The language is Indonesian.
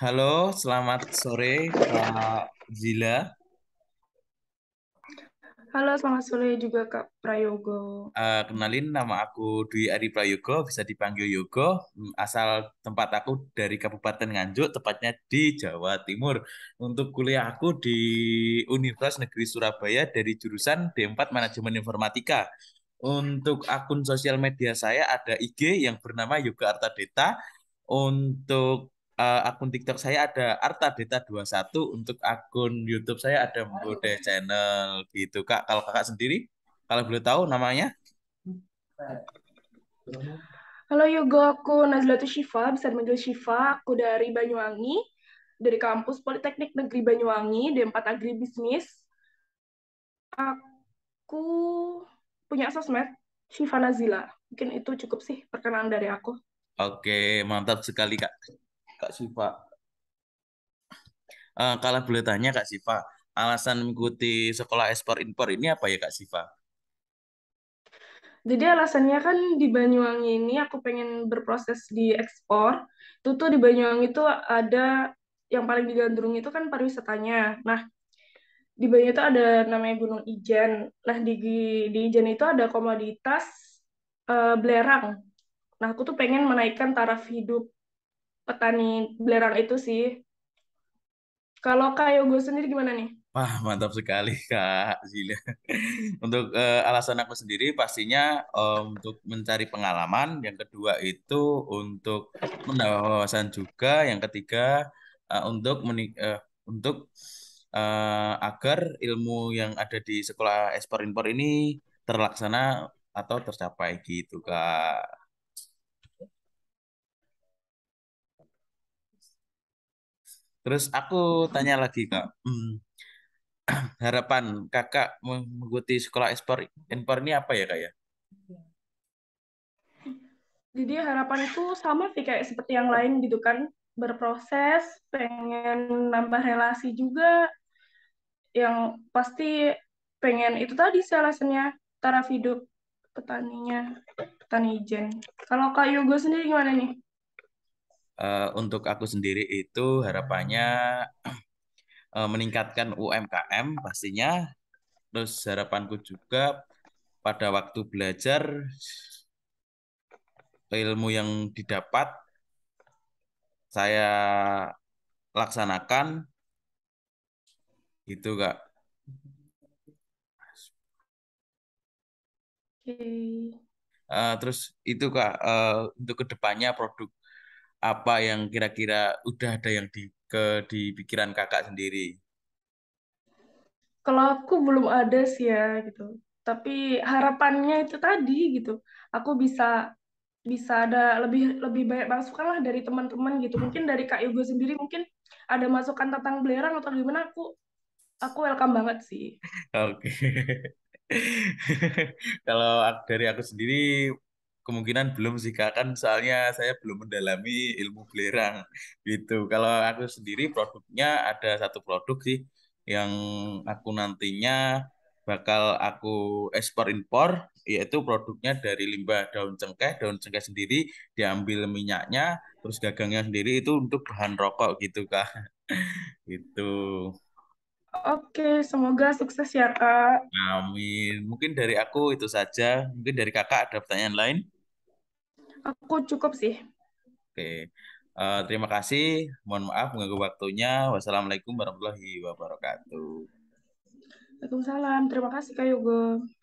Halo, selamat sore Kak Zila. Halo, selamat sore juga Kak Prayogo. Uh, kenalin nama aku Dwi Ari Prayogo, bisa dipanggil Yogo. Hmm, asal tempat aku dari Kabupaten Nganjuk, tepatnya di Jawa Timur. Untuk kuliah aku di Universitas Negeri Surabaya dari jurusan D4 Manajemen Informatika. Untuk akun sosial media saya ada IG yang bernama Yoga Deta. Untuk uh, akun TikTok saya ada Arta Deta 21 untuk akun YouTube saya ada Mbode Channel gitu Kak. Kalau Kakak sendiri kalau boleh tahu namanya? Halo Yugo, aku Nazlatu Shiva bisa dipanggil Shifa. Aku dari Banyuwangi, dari kampus Politeknik Negeri Banyuwangi, D4 Bisnis Aku punya sosmed, Shiva Nazila. Mungkin itu cukup sih perkenalan dari aku. Oke, mantap sekali Kak. Kak Siva. Uh, eh, kalau boleh tanya Kak Siva, alasan mengikuti sekolah ekspor impor ini apa ya Kak Siva? Jadi alasannya kan di Banyuwangi ini aku pengen berproses di ekspor. Itu tuh di Banyuwangi itu ada yang paling digandrungi itu kan pariwisatanya. Nah, di Banyuwangi itu ada namanya Gunung Ijen. Nah, di di Ijen itu ada komoditas uh, belerang. Nah, aku tuh pengen menaikkan taraf hidup petani belerang itu sih. Kalau kayak gue sendiri gimana nih? Wah, mantap sekali Kak Zila. untuk uh, alasan aku sendiri pastinya um, untuk mencari pengalaman, yang kedua itu untuk mendapat wawasan juga, yang ketiga uh, untuk menik uh, untuk uh, agar ilmu yang ada di sekolah ekspor impor ini terlaksana atau tercapai gitu Kak. Terus aku tanya lagi kak, hmm, harapan kakak mengikuti sekolah ekspor impor ini apa ya kak ya? Jadi harapan itu sama sih kayak seperti yang lain gitu kan, berproses, pengen nambah relasi juga, yang pasti pengen itu tadi sih alasannya taraf hidup petaninya, petani jen. Kalau Kak Yugo sendiri gimana nih? Eh, untuk aku sendiri itu harapannya eh, meningkatkan UMKM pastinya. Terus harapanku juga pada waktu belajar ilmu yang didapat saya laksanakan itu kak. Uh, terus itu kak uh, untuk kedepannya produk apa yang kira-kira udah ada yang di ke di pikiran kakak sendiri? Kalau aku belum ada sih ya gitu. Tapi harapannya itu tadi gitu. Aku bisa bisa ada lebih lebih banyak masukan lah dari teman-teman gitu mungkin dari kak Yugo sendiri mungkin ada masukan tentang belerang atau gimana aku aku welcome banget sih oke okay. kalau dari aku sendiri kemungkinan belum sih kak kan soalnya saya belum mendalami ilmu belerang gitu kalau aku sendiri produknya ada satu produk sih yang aku nantinya bakal aku ekspor impor yaitu produknya dari limbah daun cengkeh daun cengkeh sendiri diambil minyaknya terus gagangnya sendiri itu untuk bahan rokok gitu kak gitu Oke, semoga sukses ya Kak. Amin. Mungkin dari aku itu saja. Mungkin dari Kakak ada pertanyaan lain? Aku cukup sih. Oke. Uh, terima kasih. Mohon maaf mengganggu waktunya. Wassalamualaikum warahmatullahi wabarakatuh. Waalaikumsalam. Terima kasih Kak Yugo.